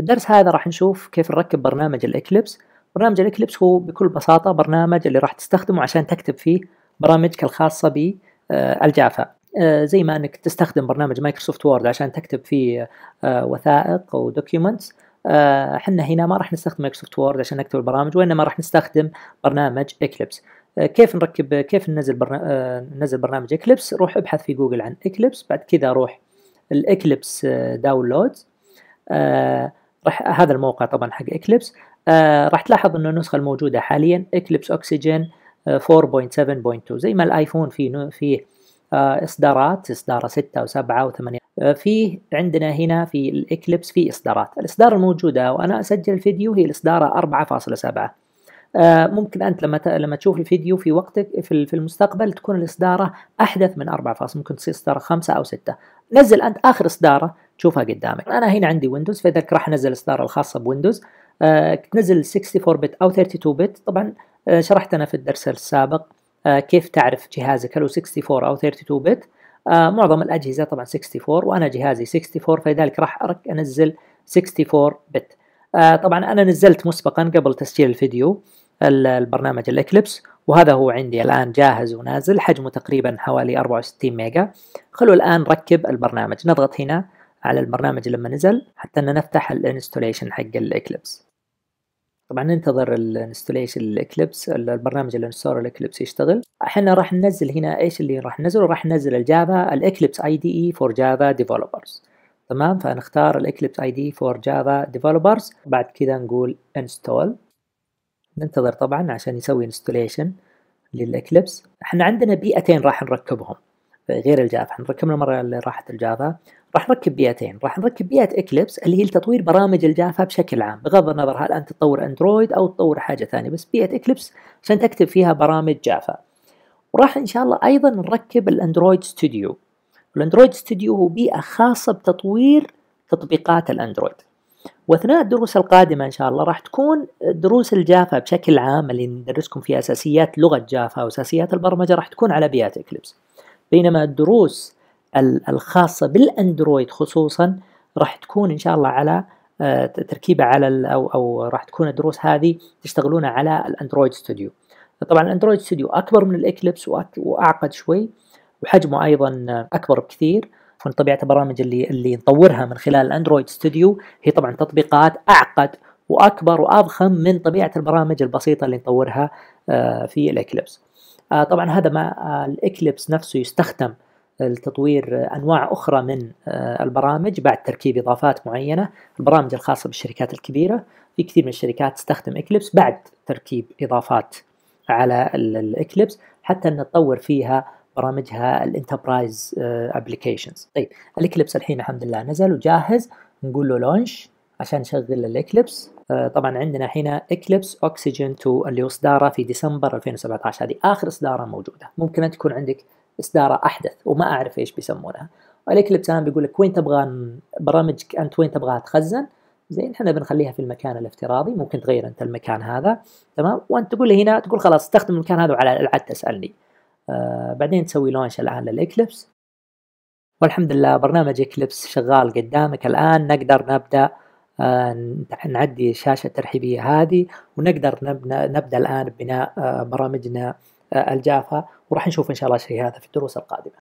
في الدرس هذا راح نشوف كيف نركب برنامج الإكليبس برنامج الإكليبس هو بكل بساطة برنامج اللي راح تستخدمه عشان تكتب فيه برامجك الخاصة بالجافا آه، آه، زي ما انك تستخدم برنامج مايكروسوفت وورد عشان تكتب فيه آه، وثائق او دوكيومنتس احنا هنا ما راح نستخدم مايكروسوفت وورد عشان نكتب البرامج وانما راح نستخدم برنامج اكليبس كيف نركب كيف ننزل ننزل برنامج اكليبس روح ابحث في جوجل عن اكليبس بعد كذا روح الاكليبس داونلودز راح هذا الموقع طبعا حق اكليبس آه راح تلاحظ انه النسخه الموجوده حاليا اكليبس اوكسجين 4.7.2 زي ما الايفون فيه فيه آه اصدارات اصدار 6 و7 و8 في فيه عندنا هنا في الاكليبس في اصدارات الاصدار الموجوده وانا اسجل الفيديو هي الاصدار 4.7 آه، ممكن انت لما لما تشوف الفيديو في وقتك في, في المستقبل تكون الاصداره احدث من 4 فاصل ممكن تصير اصداره 5 او 6 نزل انت اخر اصداره تشوفها قدامك انا هنا عندي ويندوز فاذاك راح انزل الاصدار الخاصه بويندوز آه تنزل 64 بت او 32 بت طبعا آه شرحت انا في الدرس السابق آه كيف تعرف جهازك هل هو 64 او 32 بت آه معظم الاجهزه طبعا 64 وانا جهازي 64 فلذلك راح انزل 64 بت آه طبعا انا نزلت مسبقا قبل تسجيل الفيديو البرنامج الاكليبس وهذا هو عندي الان جاهز ونازل حجمه تقريبا حوالي 64 ميجا خلوا الان ركب البرنامج نضغط هنا على البرنامج لما نزل حتى ان نفتح الانستوليشن حق الاكليبس طبعا ننتظر الانستوليشن الاكليبس البرنامج الانستور الاكليبس يشتغل احنا راح ننزل هنا ايش اللي راح ننزله راح ننزل الجافا الاكليبس اي دي اي فور جافا ديفلوبرز تمام فنختار الاكليبس اي دي فور جافا ديفلوبرز بعد كذا نقول انستول ننتظر طبعا عشان يسوي انستوليشن للاكليبس احنا عندنا بيئتين راح نركبهم غير الجافا حنركبنا المرة اللي راحت الجافا راح نركب بيئتين راح نركب بيئة اكليبس اللي هي لتطوير برامج الجافا بشكل عام بغض النظر هل انت تطور اندرويد او تطور حاجة ثانية بس بيئة اكليبس عشان تكتب فيها برامج جافا وراح ان شاء الله ايضا نركب الاندرويد ستوديو الاندرويد ستوديو هو بيئة خاصة بتطوير تطبيقات الاندرويد واثناء الدروس القادمه ان شاء الله راح تكون دروس الجافا بشكل عام اللي ندرسكم فيها اساسيات لغه جافا واساسيات البرمجه راح تكون على بيئه اكليبس بينما الدروس الخاصة بالأندرويد خصوصا راح تكون إن شاء الله على آه، تركيبة على أو أو راح تكون الدروس هذه تشتغلون على الأندرويد ستوديو طبعا الأندرويد ستوديو أكبر من الإكليبس وأعقد شوي وحجمه أيضا أكبر بكثير من طبيعة البرامج اللي اللي نطورها من خلال الأندرويد ستوديو هي طبعا تطبيقات أعقد واكبر واضخم من طبيعه البرامج البسيطه اللي نطورها آه، في الاكليبس آه، طبعا هذا ما آه، الإكليبس نفسه يستخدم لتطوير انواع اخرى من آه، البرامج بعد تركيب اضافات معينه، البرامج الخاصه بالشركات الكبيره، في كثير من الشركات تستخدم اكليبس بعد تركيب اضافات على الاكليبس حتى ان تطور فيها برامجها الانتربرايز ابلكيشنز. طيب الاكليبس الحين الحمد لله نزل وجاهز، نقول له لونش عشان نشغل الإكليبس آه، طبعا عندنا هنا إكليبس أوكسجين 2 اللي هو إصداره في ديسمبر 2017 هذه آخر إصدارة موجودة ممكن أن تكون عندك إصدارة أحدث وما أعرف إيش بيسمونها الإكليبس الآن بيقول لك وين تبغى برامجك أنت وين تبغاها تخزن زين احنا بنخليها في المكان الافتراضي ممكن تغير انت المكان هذا تمام وانت تقول لي هنا تقول خلاص استخدم المكان هذا وعلى العاد تسالني آه بعدين تسوي لونش الان للاكليبس والحمد لله برنامج اكليبس شغال قدامك الان نقدر نبدا آه، نعدي الشاشه الترحيبيه هذه ونقدر نبدا الان ببناء آه، برامجنا آه، الجافه وراح نشوف ان شاء الله الشيء هذا في الدروس القادمه